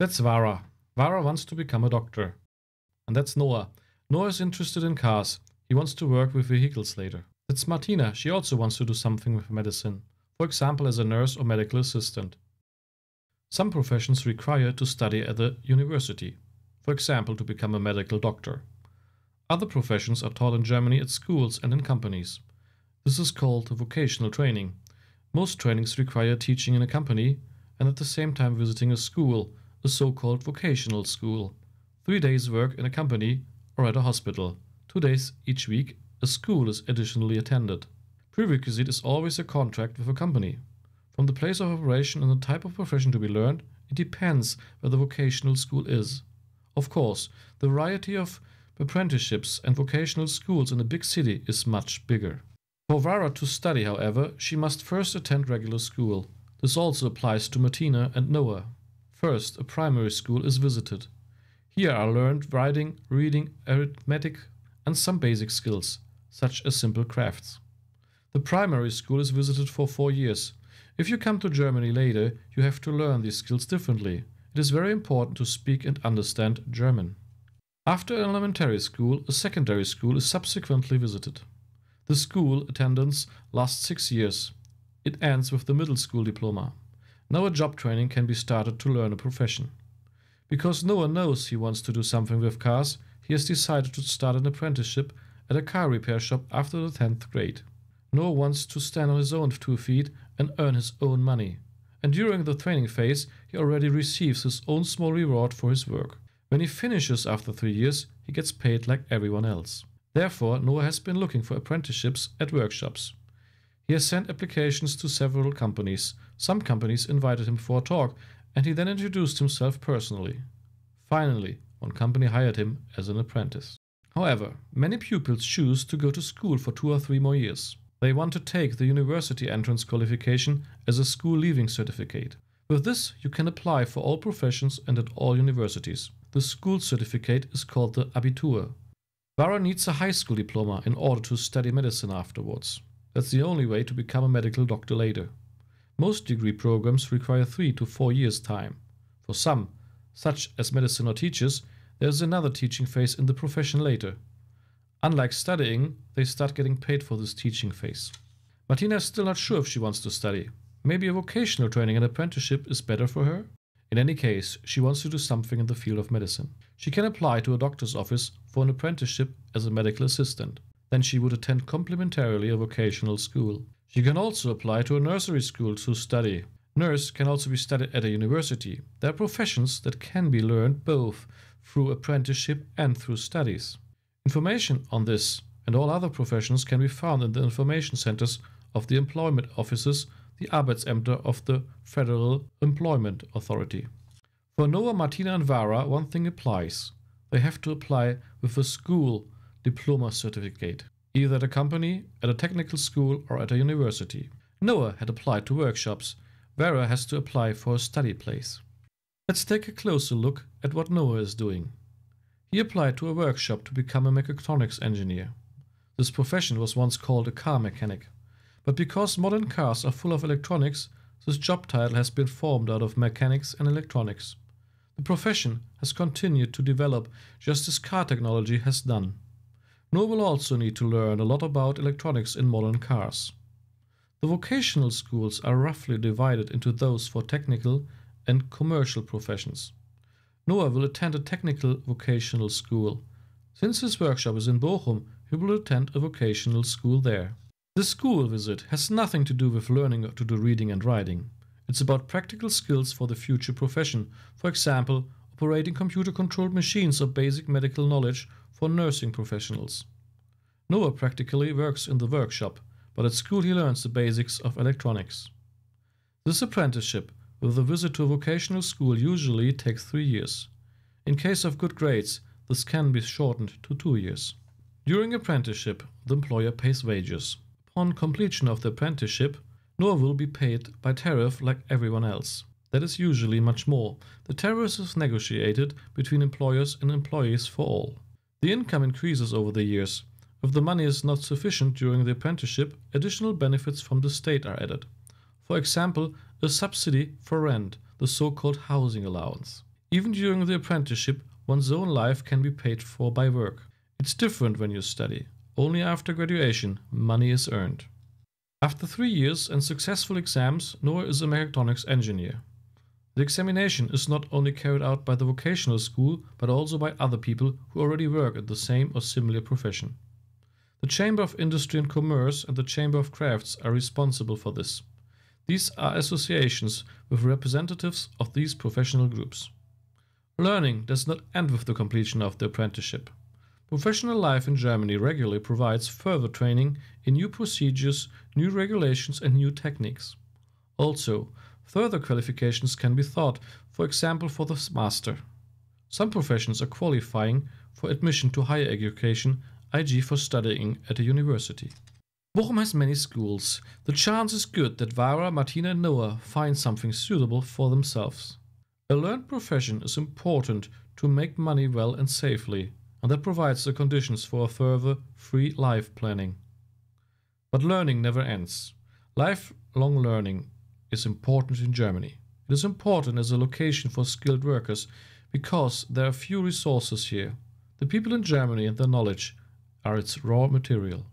That's Vara. Vara wants to become a doctor. And that's Noah. Noah is interested in cars. He wants to work with vehicles later. That's Martina. She also wants to do something with medicine, for example as a nurse or medical assistant. Some professions require to study at a university, for example to become a medical doctor. Other professions are taught in Germany at schools and in companies. This is called vocational training. Most trainings require teaching in a company and at the same time visiting a school a so called vocational school. Three days work in a company or at a hospital. Two days each week, a school is additionally attended. Prerequisite is always a contract with a company. From the place of operation and the type of profession to be learned, it depends where the vocational school is. Of course, the variety of apprenticeships and vocational schools in a big city is much bigger. For Vara to study, however, she must first attend regular school. This also applies to Martina and Noah. First, a primary school is visited. Here are learned writing, reading, arithmetic, and some basic skills, such as simple crafts. The primary school is visited for four years. If you come to Germany later, you have to learn these skills differently. It is very important to speak and understand German. After elementary school, a secondary school is subsequently visited. The school attendance lasts six years. It ends with the middle school diploma. Now a job training can be started to learn a profession. Because Noah knows he wants to do something with cars, he has decided to start an apprenticeship at a car repair shop after the 10th grade. Noah wants to stand on his own two feet and earn his own money. And during the training phase, he already receives his own small reward for his work. When he finishes after three years, he gets paid like everyone else. Therefore, Noah has been looking for apprenticeships at workshops. He has sent applications to several companies, some companies invited him for a talk, and he then introduced himself personally. Finally, one company hired him as an apprentice. However, many pupils choose to go to school for two or three more years. They want to take the university entrance qualification as a school leaving certificate. With this, you can apply for all professions and at all universities. The school certificate is called the Abitur. Vara needs a high school diploma in order to study medicine afterwards. That's the only way to become a medical doctor later. Most degree programs require three to four years' time. For some, such as medicine or teachers, there is another teaching phase in the profession later. Unlike studying, they start getting paid for this teaching phase. Martina is still not sure if she wants to study. Maybe a vocational training and apprenticeship is better for her? In any case, she wants to do something in the field of medicine. She can apply to a doctor's office for an apprenticeship as a medical assistant. Then she would attend complementarily a vocational school. She can also apply to a nursery school to study. Nurse can also be studied at a university. There are professions that can be learned both through apprenticeship and through studies. Information on this and all other professions can be found in the information centers of the employment offices, the Arbeitsämter of the Federal Employment Authority. For Noah, Martina, and Vara, one thing applies. They have to apply with a school diploma certificate either at a company, at a technical school, or at a university. Noah had applied to workshops. Vera has to apply for a study place. Let's take a closer look at what Noah is doing. He applied to a workshop to become a mechatronics engineer. This profession was once called a car mechanic. But because modern cars are full of electronics, this job title has been formed out of mechanics and electronics. The profession has continued to develop just as car technology has done. Noah will also need to learn a lot about electronics in modern cars. The vocational schools are roughly divided into those for technical and commercial professions. Noah will attend a technical vocational school. Since his workshop is in Bochum, he will attend a vocational school there. The school visit has nothing to do with learning to do reading and writing. It's about practical skills for the future profession, for example, operating computer controlled machines or basic medical knowledge for nursing professionals. Noah practically works in the workshop, but at school he learns the basics of electronics. This apprenticeship with a visit to a vocational school usually takes three years. In case of good grades, this can be shortened to two years. During apprenticeship, the employer pays wages. Upon completion of the apprenticeship, Noah will be paid by tariff like everyone else. That is usually much more. The tariff is negotiated between employers and employees for all. The income increases over the years, if the money is not sufficient during the apprenticeship, additional benefits from the state are added. For example, a subsidy for rent, the so called housing allowance. Even during the apprenticeship, one's own life can be paid for by work. It's different when you study. Only after graduation, money is earned. After three years and successful exams, Noah is a mechatronics engineer. The examination is not only carried out by the vocational school, but also by other people who already work at the same or similar profession. The Chamber of Industry and Commerce and the Chamber of Crafts are responsible for this. These are associations with representatives of these professional groups. Learning does not end with the completion of the apprenticeship. Professional life in Germany regularly provides further training in new procedures, new regulations, and new techniques. Also, further qualifications can be sought, for example, for the master. Some professions are qualifying for admission to higher education IG for studying at a university. Bochum has many schools. The chance is good that Vara, Martina and Noah find something suitable for themselves. A learned profession is important to make money well and safely, and that provides the conditions for a further free life planning. But learning never ends. Lifelong learning is important in Germany. It is important as a location for skilled workers because there are few resources here. The people in Germany and their knowledge are its raw material.